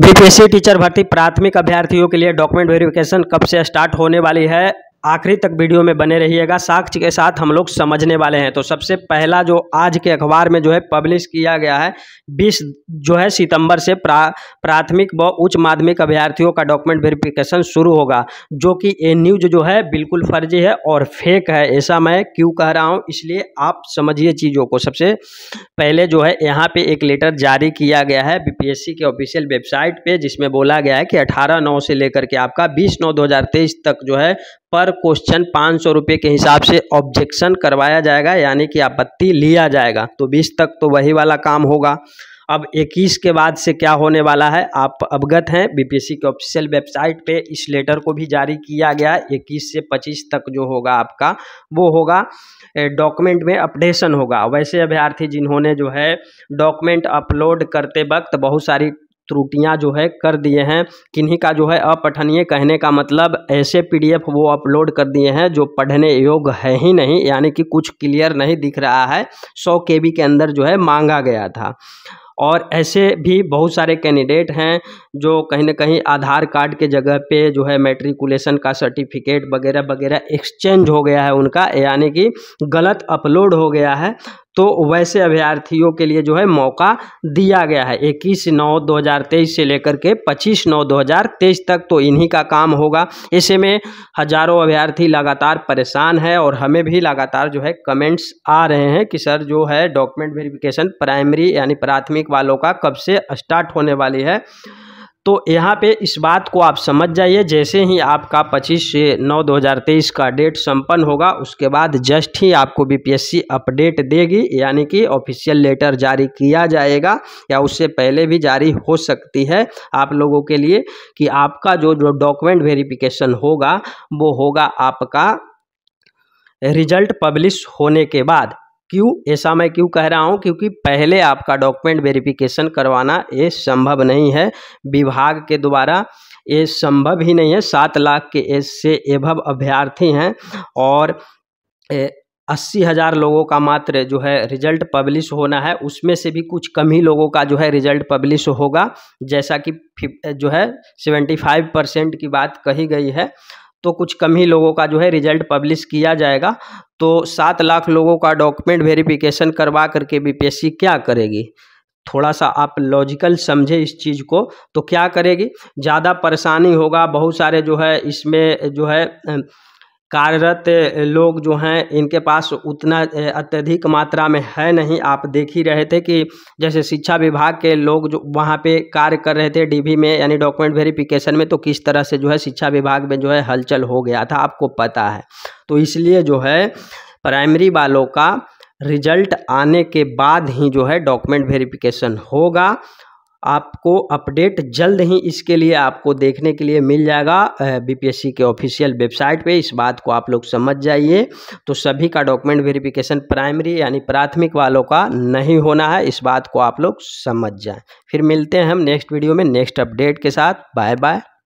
BPSC teacher भर्ती प्राथमिक अभ्यर्थियों के लिए डॉक्यूमेंट वेरिफिकेशन कब से स्टार्ट होने वाली है आखिरी तक वीडियो में बने रहिएगा साक्ष्य के साथ हम लोग समझने वाले हैं तो सबसे पहला जो आज के अखबार में जो है पब्लिश किया गया है 20 जो है सितंबर से प्रा, प्राथमिक व उच्च माध्यमिक अभ्यर्थियों का डॉक्यूमेंट वेरिफिकेशन शुरू होगा जो कि ये न्यूज जो है बिल्कुल फर्जी है और फेक है ऐसा मैं क्यों कह रहा हूँ इसलिए आप समझिए चीज़ों को सबसे पहले जो है यहाँ पर एक लेटर जारी किया गया है बी के ऑफिशियल वेबसाइट पर जिसमें बोला गया है कि अठारह नौ से लेकर के आपका बीस नौ दो तक जो है पर पर क्वेश्चन पाँच सौ रुपये के हिसाब से ऑब्जेक्शन करवाया जाएगा यानी कि आपत्ति लिया जाएगा तो बीस तक तो वही वाला काम होगा अब 21 के बाद से क्या होने वाला है आप अवगत हैं बीपीएससी के ऑफिशियल वेबसाइट पे इस लेटर को भी जारी किया गया है 21 से 25 तक जो होगा आपका वो होगा डॉक्यूमेंट में अपडेशन होगा वैसे अभ्यर्थी जिन्होंने जो है डॉक्यूमेंट अपलोड करते वक्त बहुत सारी त्रुटियां जो है कर दिए हैं किन्हीं का जो है अपठनीय कहने का मतलब ऐसे पीडीएफ वो अपलोड कर दिए हैं जो पढ़ने योग्य है ही नहीं यानी कि कुछ क्लियर नहीं दिख रहा है सौ के के अंदर जो है मांगा गया था और ऐसे भी बहुत सारे कैंडिडेट हैं जो कहीं ना कहीं आधार कार्ड के जगह पे जो है मेट्रिकुलेशन का सर्टिफिकेट वगैरह वगैरह एक्सचेंज हो गया है उनका यानी कि गलत अपलोड हो गया है तो वैसे अभ्यर्थियों के लिए जो है मौका दिया गया है इक्कीस नौ 2023 से लेकर के 25 नौ 2023 तक तो इन्हीं का काम होगा ऐसे में हजारों अभ्यर्थी लगातार परेशान है और हमें भी लगातार जो है कमेंट्स आ रहे हैं कि सर जो है डॉक्यूमेंट वेरिफिकेशन प्राइमरी यानी प्राथमिक वालों का कब से स्टार्ट होने वाली है तो यहाँ पे इस बात को आप समझ जाइए जैसे ही आपका 25 से 9 2023 का डेट संपन्न होगा उसके बाद जस्ट ही आपको बीपीएससी अपडेट देगी यानी कि ऑफिशियल लेटर जारी किया जाएगा या उससे पहले भी जारी हो सकती है आप लोगों के लिए कि आपका जो जो डॉक्यूमेंट वेरिफिकेशन होगा वो होगा आपका रिजल्ट पब्लिश होने के बाद क्यों ऐसा मैं क्यों कह रहा हूँ क्योंकि पहले आपका डॉक्यूमेंट वेरिफिकेशन करवाना ये संभव नहीं है विभाग के द्वारा ये संभव ही नहीं है सात लाख के एज से एभव अभ्यर्थी हैं और ए, अस्सी हज़ार लोगों का मात्र जो है रिजल्ट पब्लिश होना है उसमें से भी कुछ कम ही लोगों का जो है रिजल्ट पब्लिश होगा जैसा कि जो है सेवेंटी फाइव परसेंट की बात कही गई है तो कुछ कम ही लोगों का जो है रिजल्ट पब्लिश किया जाएगा तो सात लाख लोगों का डॉक्यूमेंट वेरिफिकेशन करवा करके बीपीएससी क्या करेगी थोड़ा सा आप लॉजिकल समझे इस चीज़ को तो क्या करेगी ज़्यादा परेशानी होगा बहुत सारे जो है इसमें जो है कार्यरत लोग जो हैं इनके पास उतना अत्यधिक मात्रा में है नहीं आप देख ही रहे थे कि जैसे शिक्षा विभाग के लोग जो वहाँ पे कार्य कर रहे थे डीबी में यानी डॉक्यूमेंट वेरिफिकेशन में तो किस तरह से जो है शिक्षा विभाग में जो है हलचल हो गया था आपको पता है तो इसलिए जो है प्राइमरी वालों का रिजल्ट आने के बाद ही जो है डॉक्यूमेंट वेरिफिकेशन होगा आपको अपडेट जल्द ही इसके लिए आपको देखने के लिए मिल जाएगा बीपीएससी के ऑफिशियल वेबसाइट पे इस बात को आप लोग समझ जाइए तो सभी का डॉक्यूमेंट वेरिफिकेशन प्राइमरी यानी प्राथमिक वालों का नहीं होना है इस बात को आप लोग समझ जाएं फिर मिलते हैं हम नेक्स्ट वीडियो में नेक्स्ट अपडेट के साथ बाय बाय